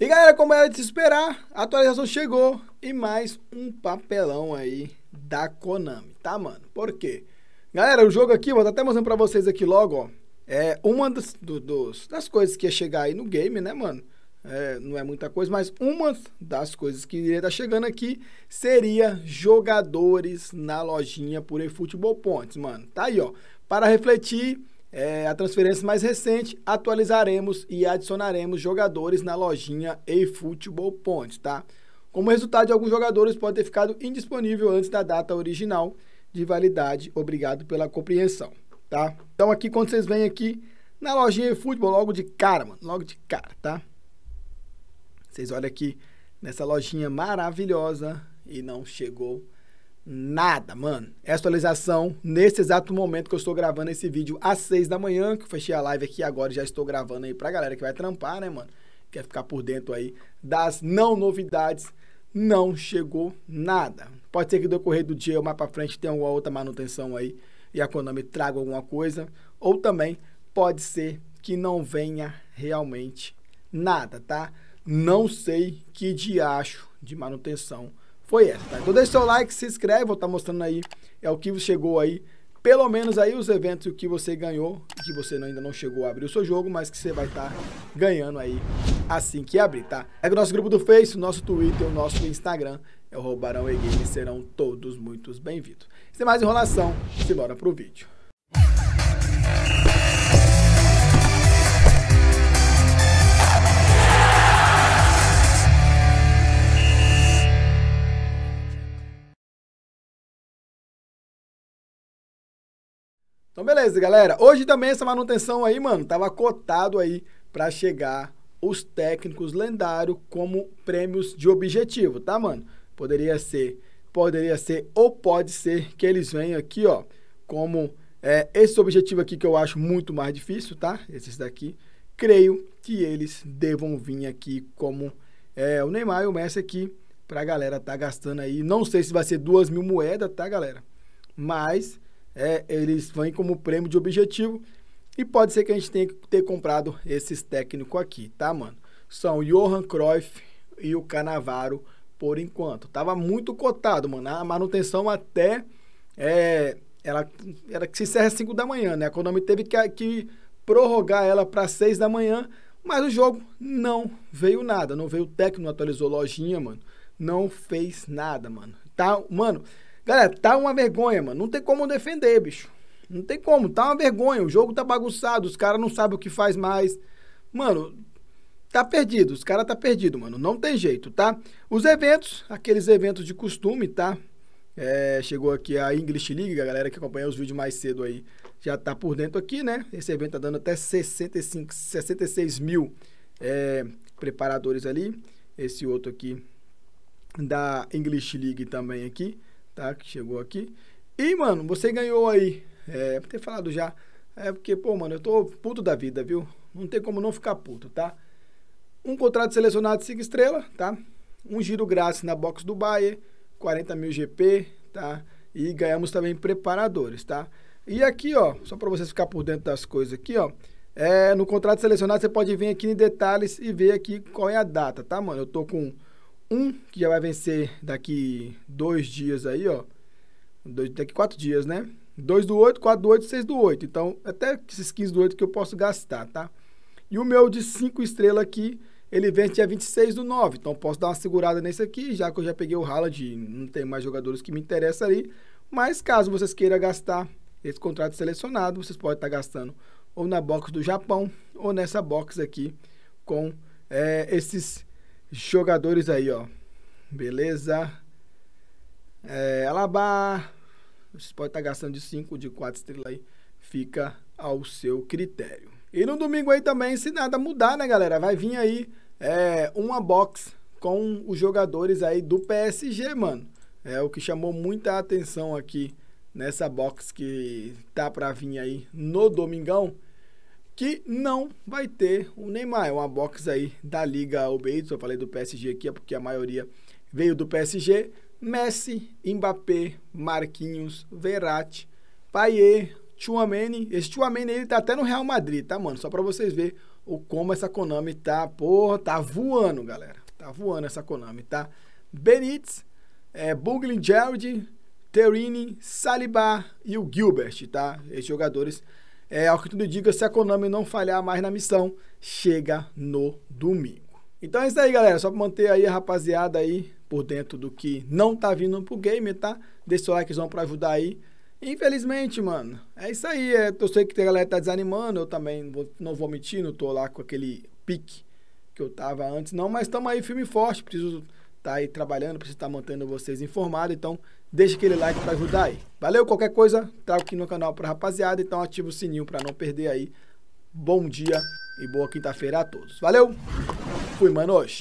E galera, como era de se esperar, a atualização chegou e mais um papelão aí da Konami, tá mano? Por quê? Galera, o jogo aqui, vou até mostrando pra vocês aqui logo, ó. É uma das, do, dos, das coisas que ia chegar aí no game, né mano? É, não é muita coisa, mas uma das coisas que iria estar tá chegando aqui seria jogadores na lojinha por eFootball Points, mano. Tá aí, ó. Para refletir é, a transferência mais recente, atualizaremos e adicionaremos jogadores na lojinha eFootball Points, tá? Como resultado, alguns jogadores podem ter ficado indisponível antes da data original de validade. Obrigado pela compreensão, tá? Então aqui, quando vocês vêm aqui na lojinha eFootball, logo de cara, mano, logo de cara, tá? Vocês olham aqui nessa lojinha maravilhosa e não chegou Nada, mano. Essa é atualização, nesse exato momento que eu estou gravando esse vídeo às 6 da manhã, que eu fechei a live aqui agora, já estou gravando aí pra galera que vai trampar, né, mano? Quer ficar por dentro aí das não novidades. Não chegou nada. Pode ser que do correr do dia ou mais pra frente tenha alguma outra manutenção aí e a Konami traga alguma coisa. Ou também pode ser que não venha realmente nada, tá? Não sei que diacho de manutenção foi essa, tá? Então deixa seu like, se inscreve, vou estar tá mostrando aí é o que chegou aí, pelo menos aí os eventos que você ganhou, que você ainda não chegou a abrir o seu jogo, mas que você vai estar tá ganhando aí assim que abrir, tá? É o nosso grupo do Face, o nosso Twitter, o nosso Instagram, é o Roubarão e Game, serão todos muito bem-vindos. Sem mais enrolação, simbora pro vídeo. Então, beleza, galera. Hoje também essa manutenção aí, mano, tava cotado aí para chegar os técnicos lendário como prêmios de objetivo, tá, mano? Poderia ser, poderia ser ou pode ser que eles venham aqui, ó, como é, esse objetivo aqui que eu acho muito mais difícil, tá? Esses daqui, creio que eles devam vir aqui como é, o Neymar e o Messi aqui pra galera tá gastando aí. Não sei se vai ser duas mil moedas, tá, galera? Mas é, eles vêm como prêmio de objetivo. E pode ser que a gente tenha que ter comprado esses técnicos aqui, tá, mano? São Johan Cruyff e o Canavaro por enquanto. Tava muito cotado, mano. A manutenção até é, ela era que se encerra às 5 da manhã, né? A Konami teve que, que prorrogar ela para 6 da manhã, mas o jogo não veio nada, não veio o técnico, não atualizou lojinha, mano. Não fez nada, mano. Tá, mano, Cara, tá uma vergonha, mano. Não tem como defender, bicho. Não tem como, tá uma vergonha. O jogo tá bagunçado, os caras não sabem o que faz mais. Mano, tá perdido, os caras tá perdido, mano. Não tem jeito, tá? Os eventos, aqueles eventos de costume, tá? É, chegou aqui a English League, a galera que acompanhou os vídeos mais cedo aí já tá por dentro aqui, né? Esse evento tá dando até 65, 66 mil é, preparadores ali. Esse outro aqui da English League também aqui tá? Que chegou aqui. E, mano, você ganhou aí. É, por ter falado já. É porque, pô, mano, eu tô puto da vida, viu? Não tem como não ficar puto, tá? Um contrato selecionado 5 estrelas, tá? Um giro grátis na box do Bayer, 40 mil GP, tá? E ganhamos também preparadores, tá? E aqui, ó, só para vocês ficar por dentro das coisas aqui, ó. É, no contrato selecionado, você pode vir aqui em detalhes e ver aqui qual é a data, tá, mano? Eu tô com um que já vai vencer daqui dois dias aí, ó. Dois, daqui quatro dias, né? 2 do 8, 4 do 8, 6 do 8. Então, até esses 15 do 8 que eu posso gastar, tá? E o meu de 5 estrelas aqui, ele vence dia 26 do 9. Então, posso dar uma segurada nesse aqui, já que eu já peguei o Haaland não tem mais jogadores que me interessam ali. Mas, caso vocês queiram gastar esse contrato selecionado, vocês podem estar gastando ou na box do Japão ou nessa box aqui com é, esses jogadores aí, ó. Beleza? É, Alabá. Você pode estar tá gastando de 5, de 4 estrelas aí. Fica ao seu critério. E no domingo aí também, se nada mudar, né, galera? Vai vir aí é, uma box com os jogadores aí do PSG, mano. É o que chamou muita atenção aqui nessa box que tá para vir aí no domingão que não vai ter o Neymar. É uma box aí da Liga Obeitos. Eu falei do PSG aqui, é porque a maioria veio do PSG. Messi, Mbappé, Marquinhos, Verratti, Payet, Chuamene. Esse Chuamene ele tá até no Real Madrid, tá, mano? Só para vocês verem o como essa Konami tá, porra, tá voando, galera. Tá voando essa Konami, tá? Benítez, é, Buglin Gerald, Terini, Saliba e o Gilbert, tá? Esses jogadores é, ao que tudo diga, se a Konami não falhar mais na missão, chega no domingo. Então é isso aí, galera. Só para manter aí a rapaziada aí por dentro do que não tá vindo pro game, tá? Deixa seu likezão para ajudar aí. Infelizmente, mano, é isso aí. É, eu sei que a galera tá desanimando, eu também vou, não vou mentir, não tô lá com aquele pique que eu tava antes, não, mas estamos aí firme e forte, preciso tá aí trabalhando, preciso estar tá mantendo vocês informados, então deixa aquele like para ajudar aí. Valeu, qualquer coisa, trago aqui no canal para rapaziada, então ativa o sininho para não perder aí. Bom dia e boa quinta-feira a todos. Valeu, fui, manos!